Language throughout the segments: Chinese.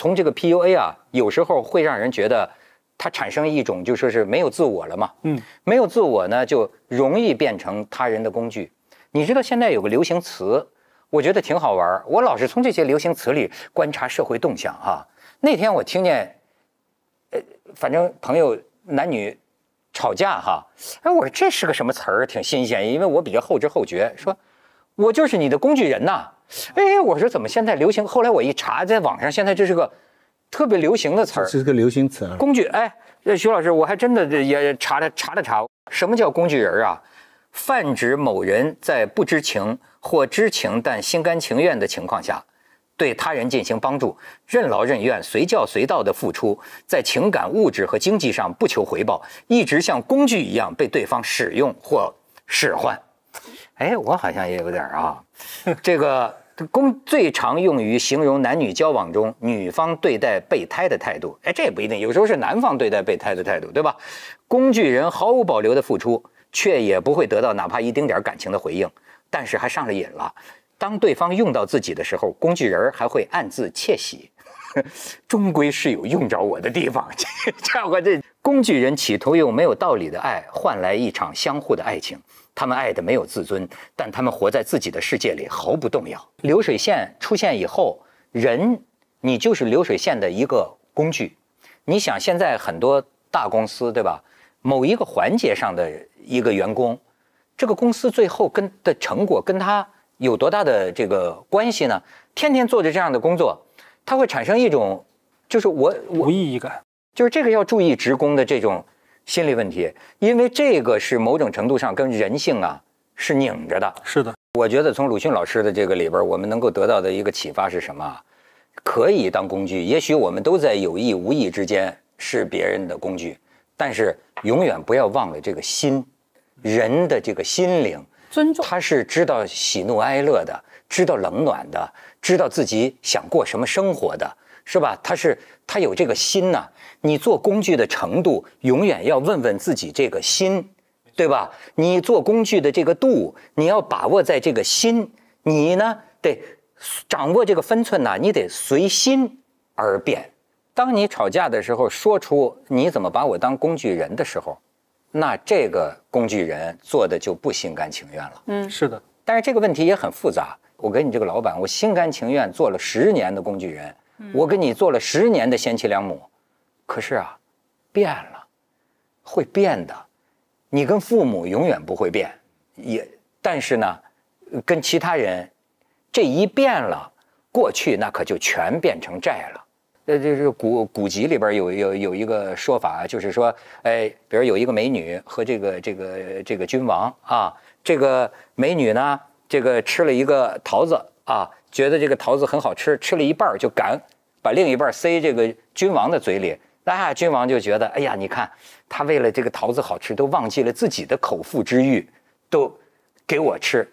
从这个 PUA 啊，有时候会让人觉得他产生一种就说是没有自我了嘛，嗯，没有自我呢，就容易变成他人的工具。你知道现在有个流行词，我觉得挺好玩儿，我老是从这些流行词里观察社会动向哈。那天我听见，呃，反正朋友男女吵架哈，哎，我说这是个什么词儿，挺新鲜，因为我比较后知后觉，说我就是你的工具人呐。哎，我说怎么现在流行？后来我一查，在网上现在这是个特别流行的词儿，这是个流行词儿。工具，哎，徐老师，我还真的也查了查了查，什么叫工具人啊？泛指某人在不知情或知情但心甘情愿的情况下，对他人进行帮助，任劳任怨，随叫随到的付出，在情感、物质和经济上不求回报，一直像工具一样被对方使用或使唤。哎，我好像也有点啊，这个。工最常用于形容男女交往中女方对待备胎的态度，哎，这也不一定，有时候是男方对待备胎的态度，对吧？工具人毫无保留的付出，却也不会得到哪怕一丁点感情的回应，但是还上了瘾了。当对方用到自己的时候，工具人还会暗自窃喜，终归是有用着我的地方。家伙，这工具人企图用没有道理的爱换来一场相互的爱情。他们爱的没有自尊，但他们活在自己的世界里，毫不动摇。流水线出现以后，人你就是流水线的一个工具。你想，现在很多大公司，对吧？某一个环节上的一个员工，这个公司最后跟的成果跟他有多大的这个关系呢？天天做着这样的工作，他会产生一种，就是我无意义感，就是这个要注意职工的这种。心理问题，因为这个是某种程度上跟人性啊是拧着的。是的，我觉得从鲁迅老师的这个里边，我们能够得到的一个启发是什么可以当工具，也许我们都在有意无意之间是别人的工具，但是永远不要忘了这个心，人的这个心灵，尊重他是知道喜怒哀乐的，知道冷暖的，知道自己想过什么生活的，是吧？他是他有这个心呢。你做工具的程度，永远要问问自己这个心，对吧？你做工具的这个度，你要把握在这个心，你呢得掌握这个分寸呐，你得随心而变。当你吵架的时候，说出你怎么把我当工具人的时候，那这个工具人做的就不心甘情愿了。嗯，是的。但是这个问题也很复杂。我跟你这个老板，我心甘情愿做了十年的工具人，我跟你做了十年的贤妻良母。可是啊，变了，会变的。你跟父母永远不会变，也但是呢，跟其他人，这一变了，过去那可就全变成债了。这就是古古籍里边有有有一个说法，就是说，哎，比如有一个美女和这个这个这个君王啊，这个美女呢，这个吃了一个桃子啊，觉得这个桃子很好吃，吃了一半就敢把另一半塞这个君王的嘴里。哎呀，君王就觉得，哎呀，你看他为了这个桃子好吃，都忘记了自己的口腹之欲，都给我吃。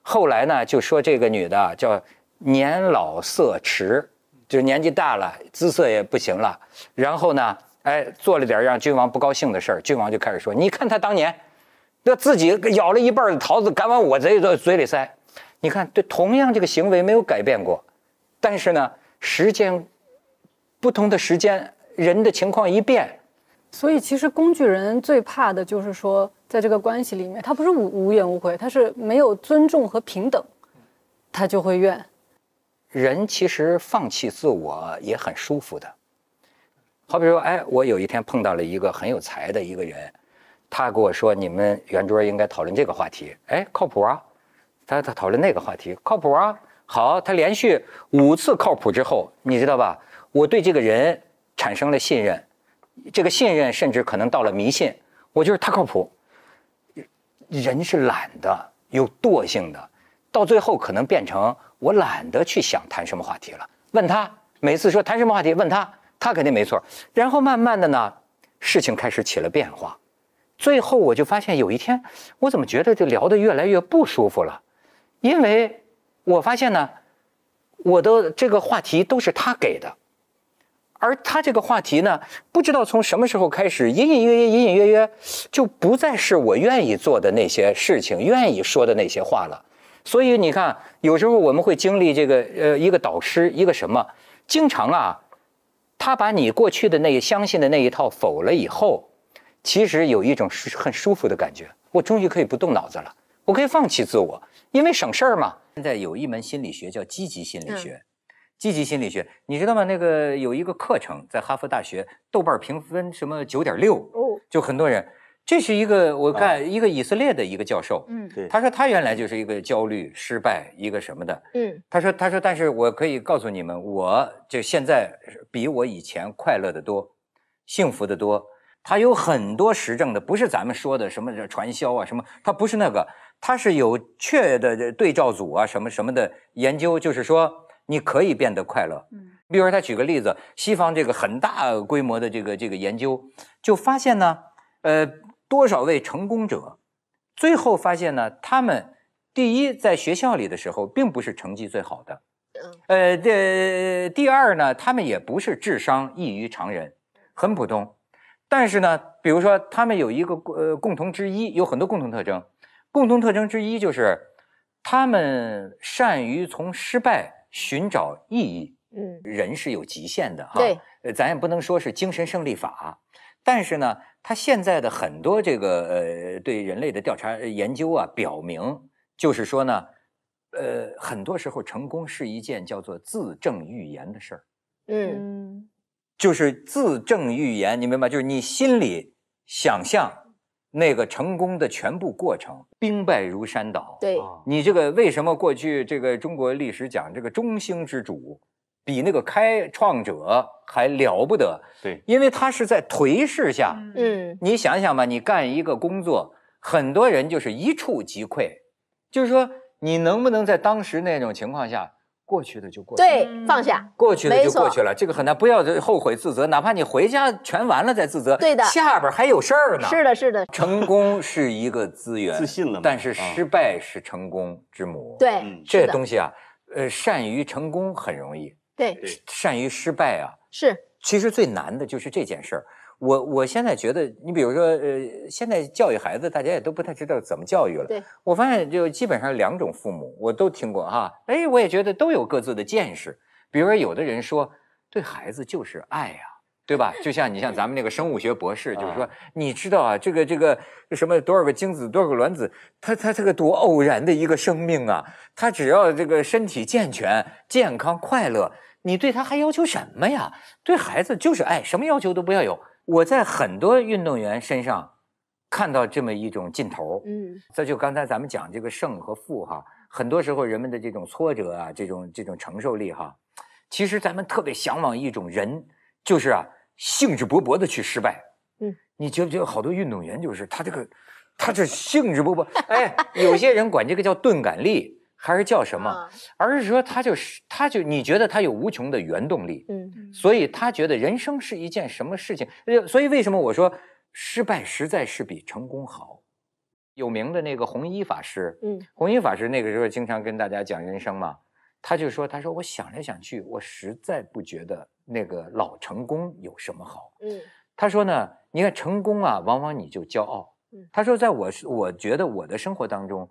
后来呢，就说这个女的叫年老色迟，就是年纪大了，姿色也不行了。然后呢，哎，做了点让君王不高兴的事儿，君王就开始说：“你看他当年，那自己咬了一半的桃子，敢往我嘴嘴里塞。你看，对同样这个行为没有改变过，但是呢，时间不同的时间。”人的情况一变，所以其实工具人最怕的就是说，在这个关系里面，他不是无无怨无悔，他是没有尊重和平等，他就会怨。人其实放弃自我也很舒服的，好，比如说，哎，我有一天碰到了一个很有才的一个人，他跟我说：“你们圆桌应该讨论这个话题。”哎，靠谱啊！他他讨论那个话题靠谱啊！好，他连续五次靠谱之后，你知道吧？我对这个人。产生了信任，这个信任甚至可能到了迷信。我就是他靠谱，人是懒的，有惰性的，到最后可能变成我懒得去想谈什么话题了。问他，每次说谈什么话题，问他，他肯定没错。然后慢慢的呢，事情开始起了变化，最后我就发现有一天，我怎么觉得这聊得越来越不舒服了？因为我发现呢，我的这个话题都是他给的。而他这个话题呢，不知道从什么时候开始，隐隐约约、隐隐约约，就不再是我愿意做的那些事情，愿意说的那些话了。所以你看，有时候我们会经历这个，呃，一个导师，一个什么，经常啊，他把你过去的那相信的那一套否了以后，其实有一种是很舒服的感觉，我终于可以不动脑子了，我可以放弃自我，因为省事儿嘛。现在有一门心理学叫积极心理学。积极心理学，你知道吗？那个有一个课程在哈佛大学，豆瓣评分什么九点六就很多人。这是一个我看一个以色列的一个教授，嗯，对，他说他原来就是一个焦虑、失败一个什么的，嗯，他说他说但是我可以告诉你们，我就现在比我以前快乐的多，幸福的多。他有很多实证的，不是咱们说的什么传销啊什么，他不是那个，他是有确的对照组啊什么什么的研究，就是说。你可以变得快乐，嗯，比如说他举个例子，西方这个很大规模的这个这个研究，就发现呢，呃，多少位成功者，最后发现呢，他们第一在学校里的时候并不是成绩最好的，呃，这第二呢，他们也不是智商异于常人，很普通，但是呢，比如说他们有一个呃共同之一，有很多共同特征，共同特征之一就是，他们善于从失败。寻找意义，嗯，人是有极限的哈。对，呃，咱也不能说是精神胜利法，但是呢，他现在的很多这个呃对人类的调查研究啊，表明就是说呢，呃，很多时候成功是一件叫做自证预言的事儿，嗯，就是自证预言，你明白吗？就是你心里想象。那个成功的全部过程，兵败如山倒。对，你这个为什么过去这个中国历史讲这个中兴之主，比那个开创者还了不得？对，因为他是在颓势下。嗯，你想想吧，你干一个工作，很多人就是一触即溃，就是说你能不能在当时那种情况下？过去的就过去，了，对，放下过去的就过去了，这个很难，不要后悔自责，哪怕你回家全完了再自责，对的，下边还有事儿呢。是的，是的，成功是一个资源，自信了，但是失败是成功之母。对，这东西啊，呃，善于成功很容易，对，善于失败啊是，其实最难的就是这件事儿。我我现在觉得，你比如说，呃，现在教育孩子，大家也都不太知道怎么教育了。对，我发现就基本上两种父母，我都听过哈。哎，我也觉得都有各自的见识。比如说，有的人说，对孩子就是爱呀，对吧？就像你像咱们那个生物学博士，就是说，你知道啊，这个这个什么多少个精子多少个卵子，他他这个多偶然的一个生命啊，他只要这个身体健全、健康、快乐，你对他还要求什么呀？对孩子就是爱，什么要求都不要有。我在很多运动员身上看到这么一种劲头，嗯，这就刚才咱们讲这个胜和负哈，很多时候人们的这种挫折啊，这种这种承受力哈，其实咱们特别向往一种人，就是啊，兴致勃勃的去失败，嗯，你觉不觉好多运动员就是他这个，他这兴致勃勃，哎，有些人管这个叫钝感力。还是叫什么？而是说他就是他，就你觉得他有无穷的原动力。嗯，所以他觉得人生是一件什么事情？所以为什么我说失败实在是比成功好？有名的那个弘一法师，嗯，弘一法师那个时候经常跟大家讲人生嘛，他就说，他说我想来想去，我实在不觉得那个老成功有什么好。嗯，他说呢，你看成功啊，往往你就骄傲。嗯，他说，在我我觉得我的生活当中。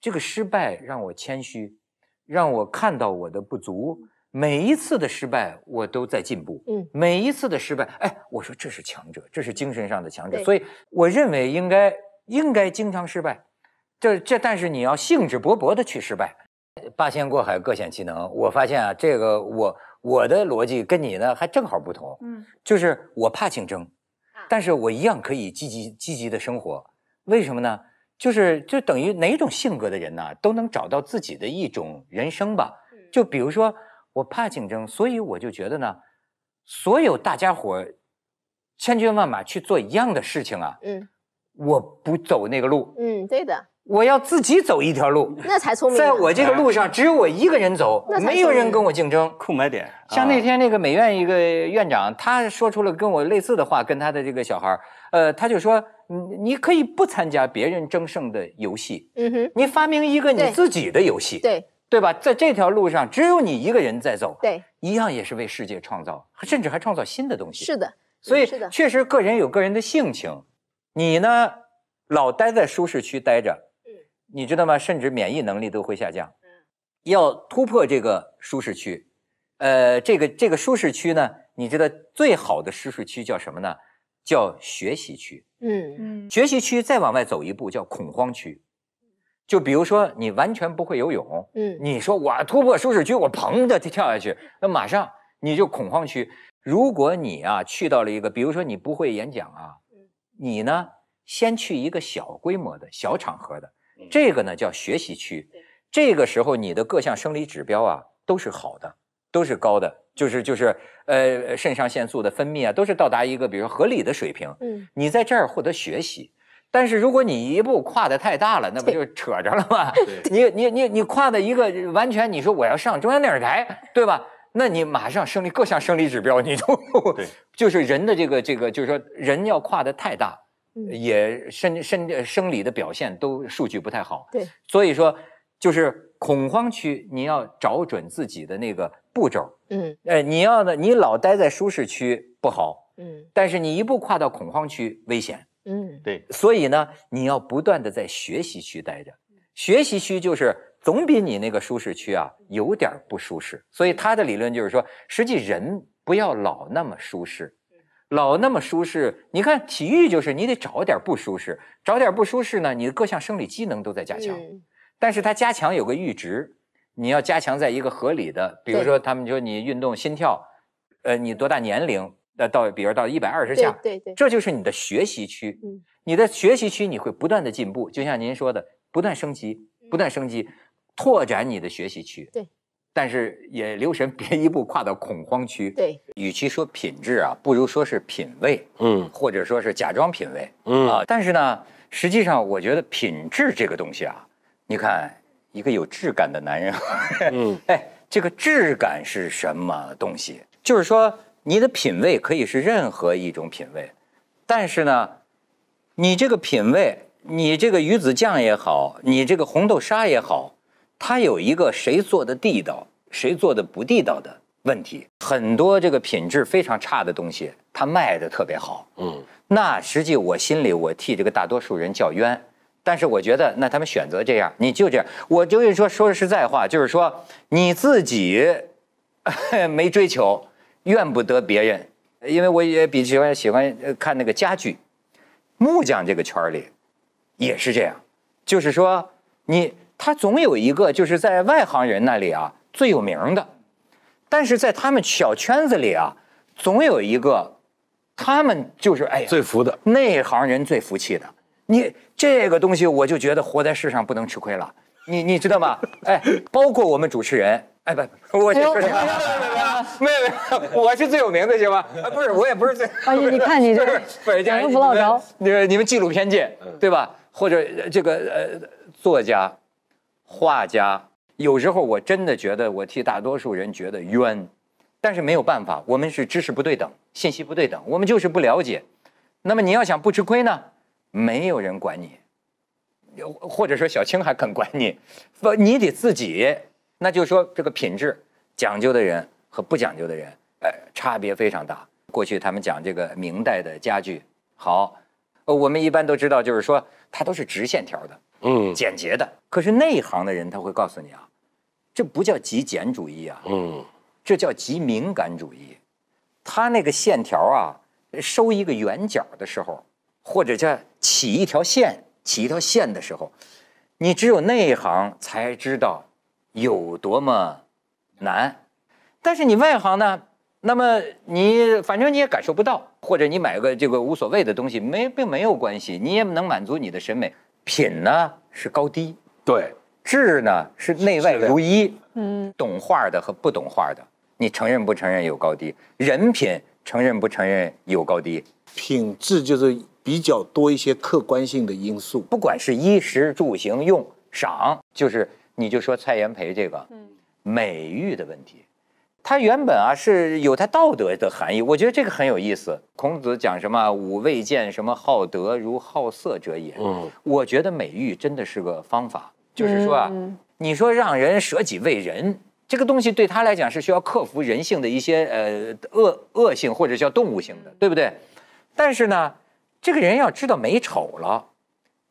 这个失败让我谦虚，让我看到我的不足。每一次的失败，我都在进步。嗯，每一次的失败，哎，我说这是强者，这是精神上的强者。所以我认为应该应该经常失败，这这，但是你要兴致勃勃的去失败。八仙过海，各显其能。我发现啊，这个我我的逻辑跟你呢还正好不同。嗯，就是我怕竞争，但是我一样可以积极积极的生活。为什么呢？就是就等于哪种性格的人呢，都能找到自己的一种人生吧。就比如说，我怕竞争，所以我就觉得呢，所有大家伙，千军万马去做一样的事情啊，嗯，我不走那个路。嗯，对的。我要自己走一条路，那才聪明。在我这个路上，只有我一个人走，没有人跟我竞争。空白点，像那天那个美院一个院长，他说出了跟我类似的话，跟他的这个小孩呃，他就说，你你可以不参加别人争胜的游戏，嗯哼，你发明一个你自己的游戏，对对吧？在这条路上，只有你一个人在走，对，一样也是为世界创造，甚至还创造新的东西。是的，所以确实个人有个人的性情，你呢，老待在舒适区待着。你知道吗？甚至免疫能力都会下降。嗯，要突破这个舒适区，呃，这个这个舒适区呢，你知道最好的舒适区叫什么呢？叫学习区。嗯嗯，学习区再往外走一步叫恐慌区。就比如说你完全不会游泳，嗯，你说我突破舒适区，我砰的就跳下去，那马上你就恐慌区。如果你啊去到了一个，比如说你不会演讲啊，你呢先去一个小规模的小场合的。这个呢叫学习区，这个时候你的各项生理指标啊都是好的，都是高的，就是就是呃肾上腺素的分泌啊都是到达一个比如说合理的水平。嗯。你在这儿获得学习，但是如果你一步跨的太大了，那不就扯着了吗？你你你你跨的一个完全，你说我要上中央电视台，对吧？那你马上生理各项生理指标，你 就就是人的这个这个，就是说人要跨的太大。也身身生理的表现都数据不太好，对，所以说就是恐慌区，你要找准自己的那个步骤，嗯，哎，你要呢，你老待在舒适区不好，嗯，但是你一步跨到恐慌区危险，嗯，对，所以呢，你要不断的在学习区待着，学习区就是总比你那个舒适区啊有点不舒适，所以他的理论就是说，实际人不要老那么舒适。老那么舒适，你看体育就是你得找点不舒适，找点不舒适呢，你的各项生理机能都在加强，但是它加强有个阈值，你要加强在一个合理的，比如说他们说你运动心跳，呃，你多大年龄，呃，到比如到一百二十下，对对，这就是你的学习区，你的学习区你会不断的进步，就像您说的，不断升级，不断升级，拓展你的学习区。对。但是也留神别一步跨到恐慌区。对，与其说品质啊，不如说是品味，嗯，或者说是假装品味，嗯啊。但是呢，实际上我觉得品质这个东西啊，你看一个有质感的男人，哎，这个质感是什么东西？就是说你的品味可以是任何一种品味，但是呢，你这个品味，你这个鱼子酱也好，你这个红豆沙也好。它有一个谁做的地道，谁做的不地道的问题。很多这个品质非常差的东西，它卖的特别好。嗯，那实际我心里我替这个大多数人叫冤，但是我觉得那他们选择这样，你就这样。我就是说说实在话，就是说你自己 没追求，怨不得别人。因为我也比较喜欢看那个家具，木匠这个圈里也是这样，就是说你。他总有一个，就是在外行人那里啊最有名的，但是在他们小圈子里啊，总有一个，他们就是哎，最服的内行人最服气的。你这个东西，我就觉得活在世上不能吃亏了。你你知道吗？哎，包括我们主持人，哎不，我是没有没有，我是最有名的，行吧？不是，我也不是最。哎呀，你看你这 是，讲人不落着。你你们纪录片界对吧？或者这个呃作家。画家有时候我真的觉得我替大多数人觉得冤，但是没有办法，我们是知识不对等，信息不对等，我们就是不了解。那么你要想不吃亏呢，没有人管你，或者说小青还肯管你，不，你得自己。那就说这个品质讲究的人和不讲究的人，哎，差别非常大。过去他们讲这个明代的家具好，呃，我们一般都知道，就是说它都是直线条的。嗯，简洁的。可是内行的人他会告诉你啊，这不叫极简主义啊，嗯，这叫极敏感主义。他那个线条啊，收一个圆角的时候，或者叫起一条线、起一条线的时候，你只有内行才知道有多么难。但是你外行呢，那么你反正你也感受不到，或者你买个这个无所谓的东西，没并没有关系，你也能满足你的审美。品呢是高低，对；质呢是内外如一。嗯，懂画的和不懂画的，你承认不承认有高低？人品承认不承认有高低？品质就是比较多一些客观性的因素，不管是衣食住行用赏，就是你就说蔡元培这个，美誉的问题。他原本啊是有他道德的含义，我觉得这个很有意思。孔子讲什么？吾未见什么好德如好色者也。嗯，我觉得美育真的是个方法，就是说啊，你说让人舍己为人，这个东西对他来讲是需要克服人性的一些呃恶恶性或者叫动物性的，对不对？但是呢，这个人要知道美丑了，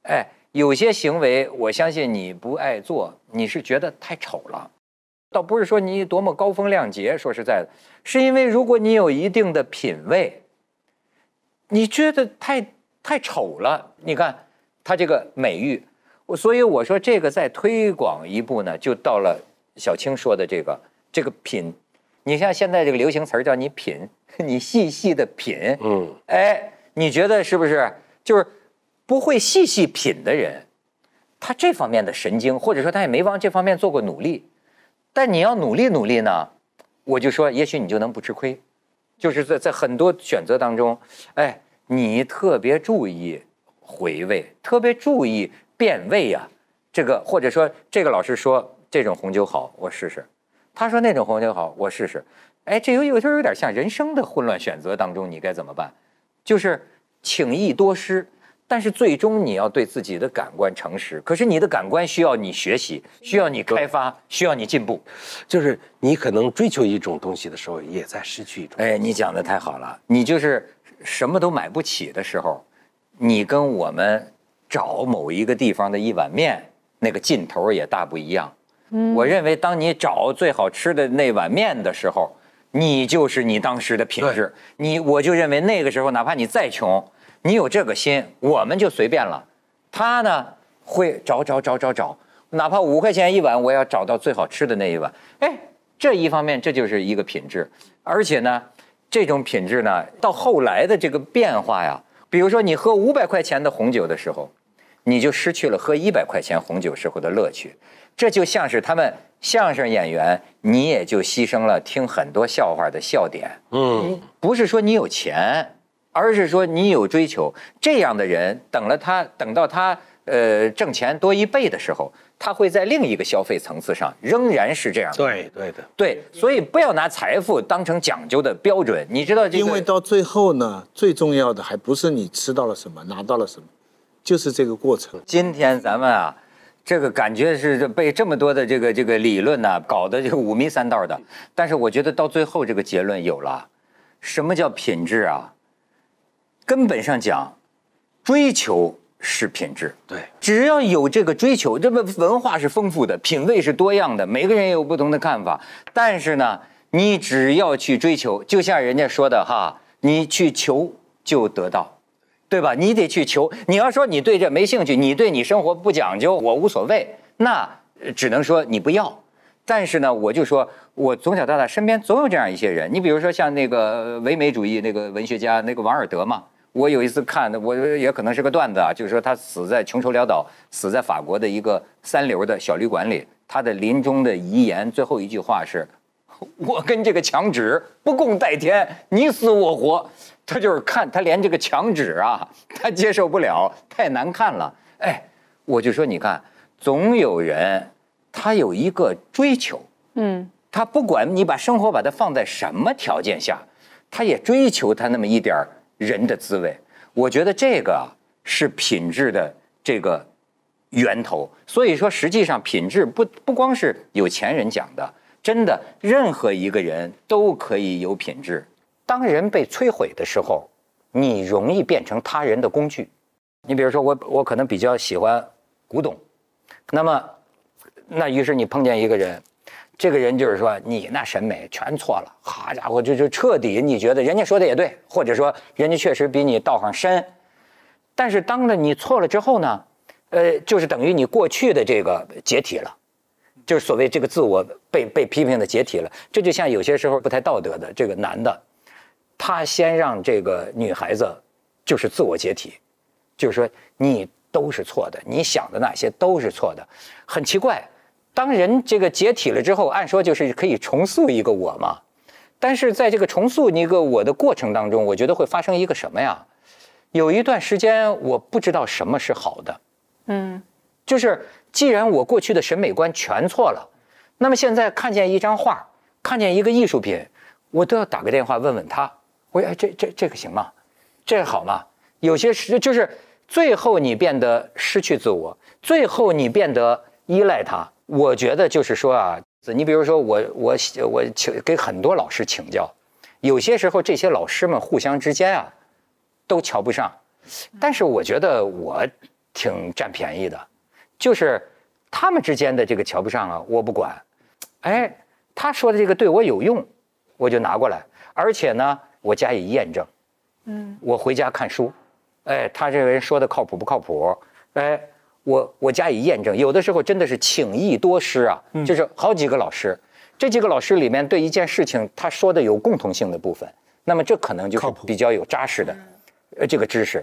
哎，有些行为我相信你不爱做，你是觉得太丑了。倒不是说你多么高风亮节，说实在的，是因为如果你有一定的品位，你觉得太太丑了。你看他这个美誉，所以我说这个再推广一步呢，就到了小青说的这个这个品。你像现在这个流行词儿叫你品，你细细的品，嗯，哎，你觉得是不是？就是不会细细品的人，他这方面的神经，或者说他也没往这方面做过努力。但你要努力努力呢，我就说也许你就能不吃亏，就是在在很多选择当中，哎，你特别注意回味，特别注意变味呀，这个或者说这个老师说这种红酒好，我试试，他说那种红酒好，我试试，哎，这有有时候有点像人生的混乱选择当中，你该怎么办？就是请意多师。但是最终你要对自己的感官诚实。可是你的感官需要你学习，需要你开发，需要你进步。就是你可能追求一种东西的时候，也在失去一种。哎，你讲的太好了。你就是什么都买不起的时候，你跟我们找某一个地方的一碗面，那个劲头也大不一样。嗯，我认为当你找最好吃的那碗面的时候，你就是你当时的品质。你，我就认为那个时候，哪怕你再穷。你有这个心，我们就随便了。他呢，会找找找找找，哪怕五块钱一碗，我也要找到最好吃的那一碗。哎，这一方面这就是一个品质，而且呢，这种品质呢，到后来的这个变化呀，比如说你喝五百块钱的红酒的时候，你就失去了喝一百块钱红酒时候的乐趣。这就像是他们相声演员，你也就牺牲了听很多笑话的笑点。嗯，不是说你有钱。而是说你有追求，这样的人等了他，等到他呃挣钱多一倍的时候，他会在另一个消费层次上仍然是这样。对对的，对，所以不要拿财富当成讲究的标准。你知道这个？因为到最后呢，最重要的还不是你吃到了什么，拿到了什么，就是这个过程。今天咱们啊，这个感觉是被这么多的这个这个理论呢搞得就五迷三道的。但是我觉得到最后这个结论有了，什么叫品质啊？根本上讲，追求是品质。对，只要有这个追求，这个文化是丰富的，品味是多样的，每个人也有不同的看法。但是呢，你只要去追求，就像人家说的哈，你去求就得到，对吧？你得去求。你要说你对这没兴趣，你对你生活不讲究，我无所谓，那只能说你不要。但是呢，我就说，我从小到大身边总有这样一些人。你比如说像那个唯美主义那个文学家那个王尔德嘛。我有一次看的，我也可能是个段子啊，就是说他死在穷愁潦倒，死在法国的一个三流的小旅馆里。他的临终的遗言最后一句话是：“ 我跟这个墙纸不共戴天，你死我活。”他就是看他连这个墙纸啊，他接受不了，太难看了。哎，我就说你看，总有人他有一个追求，嗯，他不管你把生活把它放在什么条件下，他也追求他那么一点儿。人的滋味，我觉得这个是品质的这个源头。所以说，实际上品质不不光是有钱人讲的，真的，任何一个人都可以有品质。当人被摧毁的时候，你容易变成他人的工具。你比如说，我我可能比较喜欢古董，那么那于是你碰见一个人。这个人就是说，你那审美全错了。好家伙，这就彻底。你觉得人家说的也对，或者说人家确实比你道行深。但是当了你错了之后呢？呃，就是等于你过去的这个解体了，就是所谓这个自我被被批评的解体了。这就像有些时候不太道德的这个男的，他先让这个女孩子就是自我解体，就是说你都是错的，你想的那些都是错的，很奇怪。当人这个解体了之后，按说就是可以重塑一个我嘛。但是在这个重塑一个我的过程当中，我觉得会发生一个什么呀？有一段时间我不知道什么是好的，嗯，就是既然我过去的审美观全错了，那么现在看见一张画，看见一个艺术品，我都要打个电话问问他，我说哎这这这个行吗？这好吗？有些时就是最后你变得失去自我，最后你变得依赖他。我觉得就是说啊，你比如说我我我请给很多老师请教，有些时候这些老师们互相之间啊，都瞧不上，但是我觉得我挺占便宜的，就是他们之间的这个瞧不上啊，我不管，哎，他说的这个对我有用，我就拿过来，而且呢，我加以验证，嗯，我回家看书，哎，他认为说的靠谱不靠谱，哎。我我加以验证，有的时候真的是请益多师啊，就是好几个老师，这几个老师里面对一件事情他说的有共同性的部分，那么这可能就是比较有扎实的，呃，这个知识。